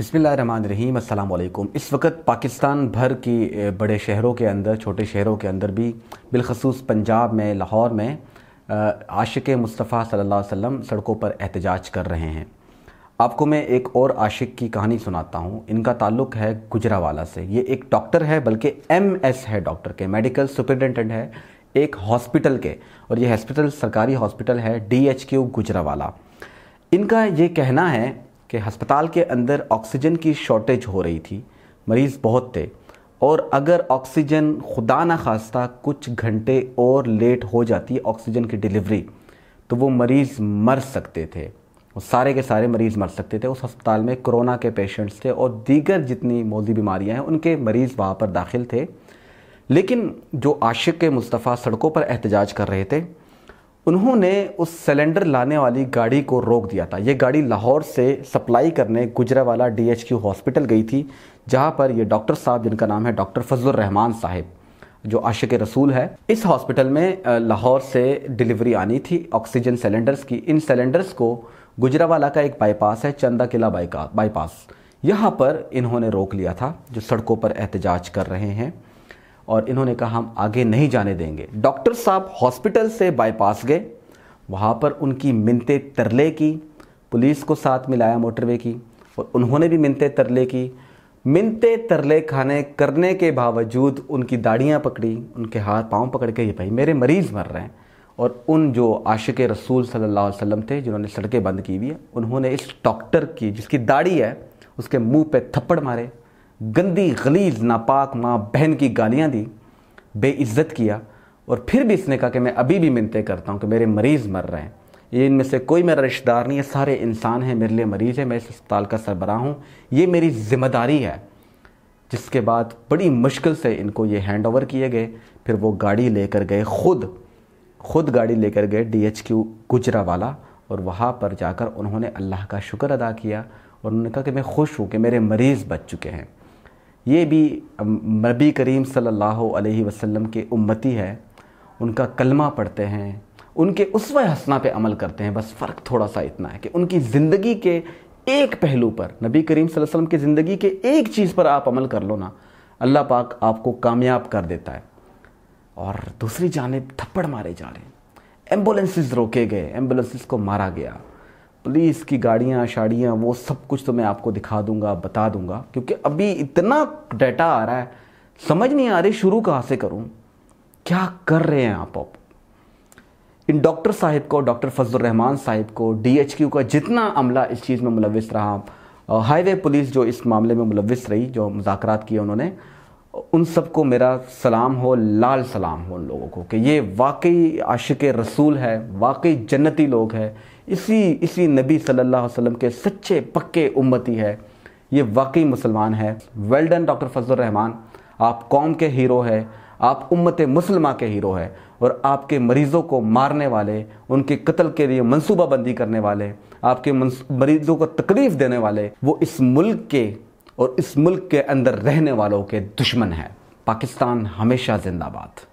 बसमीम अल्लाम इस वक्त पाकिस्तान भर की बड़े शहरों के अंदर छोटे शहरों के अंदर भी बिलखसूस पंजाब में लाहौर में आशिक मुस्तफ़ा सल्ला अलैहि सड़कों पर एहतजाज कर रहे हैं आपको मैं एक और आशिक की कहानी सुनाता हूँ इनका ताल्लुक है गुजरावाला से ये एक डॉक्टर है बल्कि एम एस है डॉक्टर के मेडिकल सुपरिटेंडेंट है एक हॉस्पिटल के और ये हॉस्पिटल सरकारी हॉस्पिटल है डी एच क्यू गुजरावाला इनका ये कहना है कि अस्पताल के अंदर ऑक्सीजन की शॉर्टेज हो रही थी मरीज़ बहुत थे और अगर ऑक्सीजन खुदा ना खास्ता कुछ घंटे और लेट हो जाती ऑक्सीजन की डिलीवरी तो वो मरीज़ मर सकते थे और सारे के सारे मरीज़ मर सकते थे उस अस्पताल में कोरोना के पेशेंट्स थे और दीगर जितनी मौजी बीमारियां हैं उनके मरीज़ वहाँ पर दाखिल थे लेकिन जो आशिक के मुस्तफ़ा सड़कों पर एहतजाज कर रहे थे उन्होंने उस सिलेंडर लाने वाली गाड़ी को रोक दिया था ये गाड़ी लाहौर से सप्लाई करने गुजरावाला डीएचक्यू हॉस्पिटल गई थी जहाँ पर ये डॉक्टर साहब जिनका नाम है डॉक्टर फजल रहमान साहब जो आशिक रसूल है इस हॉस्पिटल में लाहौर से डिलीवरी आनी थी ऑक्सीजन सिलेंडर्स की इन सिलेंडर्स को गुजरावाला का एक बाईपास है चंदा किला बाईपास यहाँ पर इन्होंने रोक लिया था जो सड़कों पर एहतजाज कर रहे हैं और इन्होंने कहा हम आगे नहीं जाने देंगे डॉक्टर साहब हॉस्पिटल से बाईपास गए वहाँ पर उनकी मिनते तरले की पुलिस को साथ मिलाया मोटरवे की और उन्होंने भी मिनते तरले की मिनते तरले खाने करने के बावजूद उनकी दाढ़ियाँ पकड़ी उनके हाथ पाँव पकड़ के ये भाई मेरे मरीज़ मर रहे हैं और उन जो आशिक रसूल सल्लल्लाहु अलैहि वसल्लम थे जिन्होंने सड़कें बंद की हुई है उन्होंने इस डॉक्टर की जिसकी दाढ़ी है उसके मुंह पे थप्पड़ मारे गंदी गलीज नापाक माँ बहन की गालियाँ दी बेइज्जत किया और फिर भी इसने कहा कि मैं अभी भी मिनते करता हूँ कि मेरे मरीज़ मर रहे हैं ये इनमें से कोई मेरा रिश्तेदार नहीं है सारे इंसान हैं मेरे लिए मरीज़ है मैं इस अस्पताल का सरबराह हूँ ये मेरी जिम्मेदारी है जिसके बाद बड़ी मुश्किल से इनको ये हैंड ओवर किए गए फिर वो गाड़ी लेकर गए खुद खुद गाड़ी लेकर गए डी एच क्यू वाला और वहाँ पर जाकर उन्होंने अल्लाह का शुक्र अदा किया और उन्होंने कहा कि मैं खुश हूँ कि मेरे मरीज़ बच चुके हैं ये भी नबी करीम सल्लल्लाहु अलैहि वसल्लम के उम्मती है उनका कलमा पढ़ते हैं उनके उसव हसना पे अमल करते हैं बस फ़र्क थोड़ा सा इतना है कि उनकी ज़िंदगी के एक पहलू पर नबी करीम वसल्लम की ज़िंदगी के एक चीज़ पर आप अमल कर लो ना अल्लाह पाक आपको कामयाब कर देता है और दूसरी जानब थप्पड़ मारे जा रहे हैं एम्बुलेंसेज रोके गए एम्बुलेंसेज को मारा गया पुलिस की गाड़ियाँ शाड़ियाँ वो सब कुछ तो मैं आपको दिखा दूंगा बता दूंगा क्योंकि अभी इतना डाटा आ रहा है समझ नहीं आ रही शुरू कहाँ से करूँ क्या कर रहे हैं आप अब इन डॉक्टर साहिब को डॉक्टर फजल रहमान साहिब को डीएचक्यू का जितना अमला इस चीज़ में मुलविस रहा हाईवे पुलिस जो इस मामले में मुलविस रही जो मुजाकर किए उन्होंने उन सबको मेरा सलाम हो लाल सलाम हो उन लोगों को कि ये वाकई आशिक रसूल है वाकई जन्नती लोग हैं इसी इसी नबी सल्लल्लाहु अलैहि वसल्लम के सच्चे पक्के उम्मती है ये वाकई मुसलमान है well done doctor Fazal Rahman आप कौम के हीरो हैं आप उम्मत मुसलमा के हीरो हैं और आपके मरीज़ों को मारने वाले उनके कत्ल के लिए मनसूबाबंदी करने वाले आपके मरीज़ों को तकलीफ़ देने वाले वो इस मुल्क के और इस मुल्क के अंदर रहने वालों के दुश्मन है पाकिस्तान हमेशा जिंदाबाद